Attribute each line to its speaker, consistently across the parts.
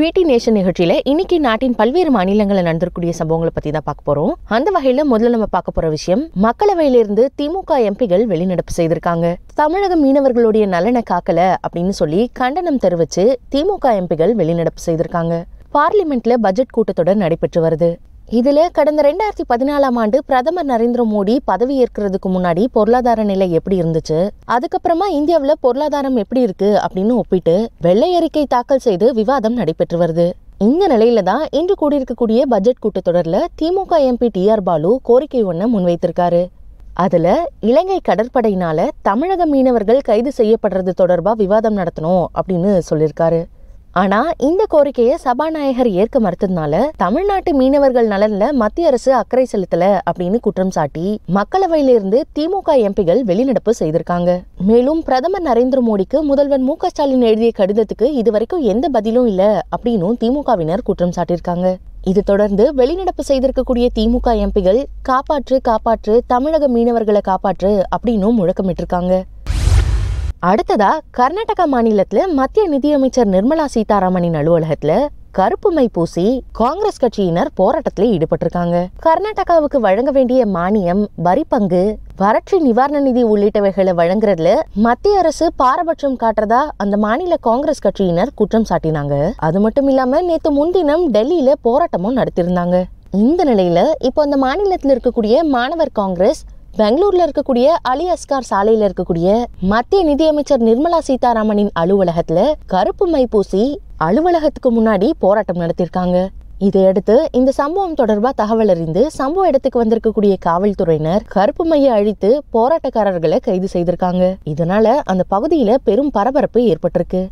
Speaker 1: பிடி நேஷன் நிகழ்ச்சியில இன்னைக்கு நாட்டின் பல்வேறு மாநிலங்களில் நடந்திருக்கூடிய சம்பவங்களை பத்தி தான் பார்க்க போறோம் அந்த வகையில முதல்ல நம்ம பார்க்க போற விஷயம் மக்களவையிலிருந்து திமுக எம்பிகள் வெளிநடப்பு செய்திருக்காங்க தமிழக மீனவர்களுடைய நலனை காக்கல அப்படின்னு சொல்லி கண்டனம் தெரிவிச்சு திமுக எம்பிகள் வெளிநடப்பு செய்திருக்காங்க பார்லிமெண்ட்ல பட்ஜெட் கூட்டத்தொடர் நடைபெற்று வருது இதில் கடந்த ரெண்டாயிரத்தி பதினாலாம் ஆண்டு பிரதமர் நரேந்திர மோடி பதவி ஏற்கிறதுக்கு முன்னாடி பொருளாதார நிலை எப்படி இருந்துச்சு அதுக்கப்புறமா இந்தியாவில் பொருளாதாரம் எப்படி இருக்கு அப்படின்னு ஒப்பிட்டு வெள்ளை அறிக்கை தாக்கல் செய்து விவாதம் நடைபெற்று வருது இந்த நிலையில தான் இன்று கூடியிருக்கக்கூடிய பட்ஜெட் கூட்டத்தொடரில் DMK MP T R Baalu கோரிக்கை ஒன்று முன்வைத்திருக்காரு அதில் இலங்கை கடற்படையினால தமிழக மீனவர்கள் கைது செய்யப்படுறது தொடர்பாக விவாதம் நடத்தணும் அப்படின்னு சொல்லியிருக்காரு ஆனால் இந்த கோரிக்கையை சபாநாயகர் ஏற்க மறுத்ததுனால தமிழ்நாட்டு மீனவர்கள் நலனில் மத்திய அரசு அக்கறை செலுத்தல அப்படின்னு குற்றம் சாட்டி மக்களவையிலிருந்து திமுக எம்பிகள் வெளிநடப்பு செய்திருக்காங்க மேலும் பிரதமர் நரேந்திர மோடிக்கு முதல்வர் மு ஸ்டாலின் எழுதிய கடிதத்துக்கு இதுவரைக்கும் எந்த பதிலும் இல்லை அப்படின்னு திமுகவினர் குற்றம் சாட்டியிருக்காங்க இது தொடர்ந்து வெளிநடப்பு செய்திருக்கக்கூடிய திமுக எம்பிகள் காப்பாற்று காப்பாற்று தமிழக மீனவர்களை காப்பாற்று அப்படின்னு முழக்கமிட்டிருக்காங்க அடுத்ததா கர்நாடகா மாநிலத்துல மத்திய நிதியமைச்சர் நிர்மலா சீதாராமனின் அலுவலகத்துல கருப்புமை பூசி காங்கிரஸ் கட்சியினர் போராட்டத்தில் ஈடுபட்டிருக்காங்க கர்நாடகாவுக்கு வழங்க வேண்டிய மானியம் வரி பங்கு வறட்சி நிவாரண நிதி உள்ளிட்டவைகளை வழங்குறதுல மத்திய அரசு பாரபட்சம் காட்டுறதா அந்த மாநில காங்கிரஸ் கட்சியினர் குற்றம் சாட்டினாங்க அது மட்டும் இல்லாம நேத்து முன்தினம் டெல்லியில போராட்டமும் நடத்தியிருந்தாங்க இந்த நிலையில இப்போ அந்த மாநிலத்தில் இருக்கக்கூடிய மாணவர் காங்கிரஸ் பெங்களூர்ல இருக்கக்கூடிய அலி அஸ்கார் சாலையில இருக்கக்கூடிய மத்திய நிதியமைச்சர் நிர்மலா சீதாராமனின் அலுவலகத்துல கருப்பு மை பூசி அலுவலகத்துக்கு முன்னாடி போராட்டம் நடத்திருக்காங்க இதையடுத்து இந்த சம்பவம் தொடர்பாக தகவல் அறிந்து சம்பவ இடத்துக்கு வந்திருக்கக்கூடிய காவல்துறையினர் கருப்பு மைய அழித்து போராட்டக்காரர்களை கைது செய்திருக்காங்க இதனால அந்த பகுதியில பெரும் பரபரப்பு ஏற்பட்டிருக்கு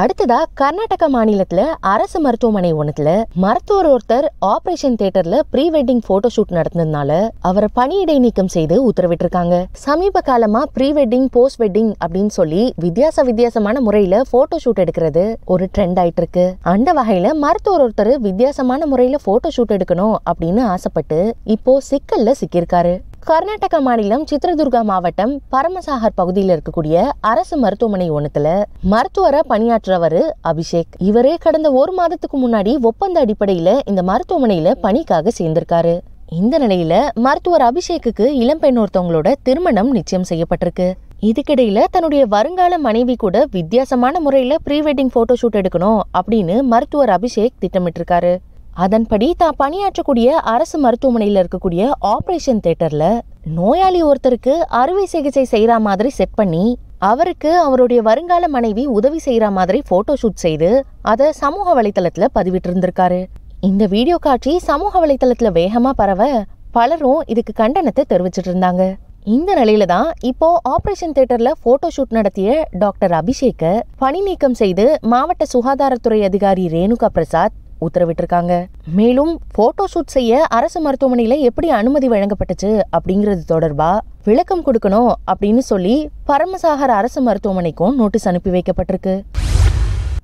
Speaker 1: அடுத்ததா கர்நாடக மாநிலத்துல அரசு மருத்துவமனை ஒன்றுல மருத்துவர் ஒருத்தர் ஆபரேஷன் தியேட்டர்ல ப்ரீ வெட்டிங் போட்டோ ஷூட் நடந்ததுனால அவரை பணியிடை நீக்கம் செய்து உத்தரவிட்டிருக்காங்க சமீப காலமா ப்ரீ வெட்டிங் போஸ்ட் வெட்டிங் அப்படின்னு சொல்லி வித்தியாச வித்தியாசமான முறையில போட்டோ ஷூட் எடுக்கிறது ஒரு ட்ரெண்ட் ஆயிட்டு இருக்கு அந்த வகையில மருத்துவர் ஒருத்தர் வித்தியாசமான முறையில போட்டோ ஷூட் எடுக்கணும் அப்படின்னு ஆசைப்பட்டு இப்போ சிக்கல்ல சிக்கியிருக்காரு கர்நாடக மாநிலம் சித்ரதுர்கா மாவட்டம் பரமசாகர் பகுதியில் இருக்கக்கூடிய அரசு மருத்துவமனை ஒன்றுத்துல மருத்துவரை பணியாற்றவர் அபிஷேக் இவரே கடந்த ஒரு மாதத்துக்கு முன்னாடி ஒப்பந்த அடிப்படையில் இந்த மருத்துவமனையில் பணிக்காக சேர்ந்திருக்காரு இந்த நிலையில மருத்துவர் அபிஷேக்குக்கு இளம்பெண் ஒருத்தவங்களோட திருமணம் நிச்சயம் செய்யப்பட்டிருக்கு இதுக்கிடையில தன்னுடைய வருங்கால மனைவி கூட வித்தியாசமான முறையில் ப்ரீ வெட்டிங் ஃபோட்டோ ஷூட் எடுக்கணும் அப்படின்னு மருத்துவர் அபிஷேக் திட்டமிட்டிருக்காரு அதன்படி தான் பணியாற்றக்கூடிய அரசு மருத்துவமனையில் இருக்கக்கூடிய ஆபரேஷன் தேட்டரில் நோயாளி ஒருத்தருக்கு அறுவை சிகிச்சை செய்கிற மாதிரி செட் பண்ணி அவருக்கு அவருடைய வருங்கால மனைவி உதவி செய்கிற மாதிரி ஃபோட்டோ ஷூட் செய்து அதை சமூக வலைத்தளத்தில் பதிவிட்டு இருந்திருக்காரு இந்த வீடியோ காட்சி சமூக வலைத்தளத்தில் வேகமாக பரவ பலரும் இதுக்கு கண்டனத்தை தெரிவிச்சிட்டு இருந்தாங்க இந்த நிலையில தான் இப்போ ஆபரேஷன் தியேட்டர்ல போட்டோ ஷூட் நடத்திய டாக்டர் அபிஷேக்க பணி நீக்கம் செய்து மாவட்ட சுகாதாரத்துறை அதிகாரி ரேணுகா பிரசாத் உத்தரவிட்டிருக்காங்க மேலும் போட்டோ ஷூட் செய்ய அரசு மருத்துவமனையில எப்படி அனுமதி வழங்கப்பட்டுச்சு அப்படிங்கிறது தொடர்பா விளக்கம் கொடுக்கணும் அப்படின்னு சொல்லி பரமசாகர் அரசு மருத்துவமனைக்கும் நோட்டீஸ் அனுப்பி வைக்கப்பட்டிருக்கு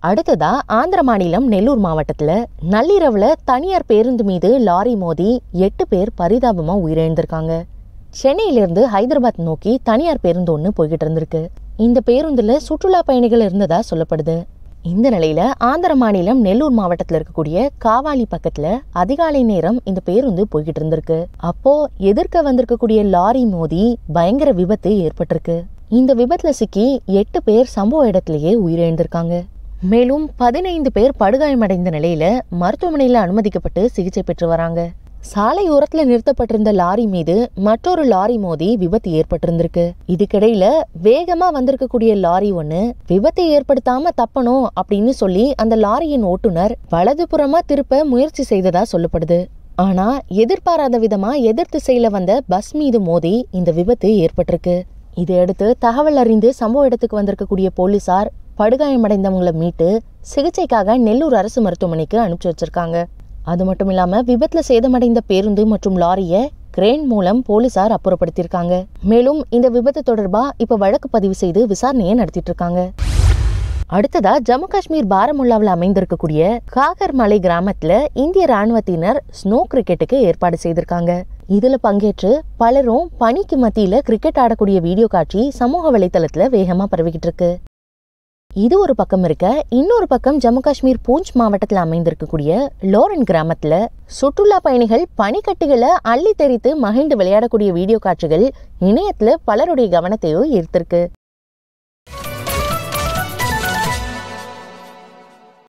Speaker 1: அடுத்ததா ஆந்திர மாநிலம் நெல்லூர் மாவட்டத்தில் நள்ளிரவில் தனியார் பேருந்து மீது லாரி மோதி எட்டு பேர் பரிதாபமாக உயிரிழந்திருக்காங்க சென்னையிலிருந்து ஹைதராபாத் நோக்கி தனியார் பேருந்து ஒன்று போய்கிட்டு இருந்திருக்கு இந்த பேருந்தில் சுற்றுலா பயணிகள் இருந்ததா சொல்லப்படுது இந்த நிலையில் ஆந்திர மாநிலம் நெல்லூர் மாவட்டத்தில் இருக்கக்கூடிய காவாலி பக்கத்தில் அதிகாலை நேரம் இந்த பேருந்து போய்கிட்டு இருந்திருக்கு அப்போ எதிர்க்க வந்திருக்கக்கூடிய லாரி மோதி பயங்கர விபத்து ஏற்பட்டிருக்கு இந்த விபத்தில் சிக்கி எட்டு பேர் சம்பவ இடத்திலேயே உயிரிழந்திருக்காங்க மேலும் பதினைந்து பேர் படுகாயமடைந்த நிலையில மருத்துவமனையில் அனுமதிக்கப்பட்டு சிகிச்சை பெற்று வராங்க சாலையோரத்தில் நிறுத்தப்பட்டிருந்த லாரி மீது மற்றொரு லாரி மோதி விபத்து ஏற்பட்டிருந்திருக்கு இதுக்கிடையில வேகமா வந்திருக்கக்கூடிய லாரி ஒன்று விபத்தை ஏற்படுத்தாம தப்பணும் அப்படின்னு சொல்லி அந்த லாரியின் ஓட்டுநர் வலதுபுறமா திருப்ப முயற்சி செய்ததா சொல்லப்படுது ஆனா எதிர்பாராத விதமா எதிர் திசையில வந்த பஸ் மீது மோதி இந்த விபத்து ஏற்பட்டிருக்கு இதையடுத்து தகவல் அறிந்து சம்பவ இடத்துக்கு வந்திருக்கக்கூடிய போலீசார் படுகாயமடைந்தவங்களை மீட்டு சிகிச்சைக்காக நெல்லூர் அரசு மருத்துவமனைக்கு அனுப்பிச்சு வச்சிருக்காங்க அது மட்டும் இல்லாமல் விபத்தில் சேதமடைந்த பேருந்து மற்றும் லாரியை கிரேன் மூலம் போலீசார் அப்புறப்படுத்தியிருக்காங்க மேலும் இந்த விபத்து தொடர்பாக இப்போ வழக்கு பதிவு செய்து விசாரணையை நடத்திட்டு இருக்காங்க அடுத்ததா ஜம்மு காஷ்மீர் பாரமுல்லாவில் அமைந்திருக்கக்கூடிய காகர் மலை கிராமத்தில் இந்திய ராணுவத்தினர் ஸ்னோ கிரிக்கெட்டுக்கு ஏற்பாடு செய்திருக்காங்க இதில் பங்கேற்று பலரும் பணிக்கு மத்தியில் கிரிக்கெட் ஆடக்கூடிய வீடியோ காட்சி சமூக வலைத்தளத்தில் வேகமாக பரவிக்கிட்டு இருக்கு இது ஒரு பக்கம் இருக்க இன்னொரு பக்கம் ஜம்மு காஷ்மீர் பூஞ்ச் மாவட்டத்தில் அமைந்திருக்கக்கூடிய லோரன் கிராமத்தில் சுற்றுலா பயணிகள் பனிக்கட்டிகளை அள்ளி தெரித்து மகிழ்ந்து விளையாடக்கூடிய வீடியோ காட்சிகள் இணையத்தில் பலருடைய கவனத்தையோ ஈர்த்திருக்கு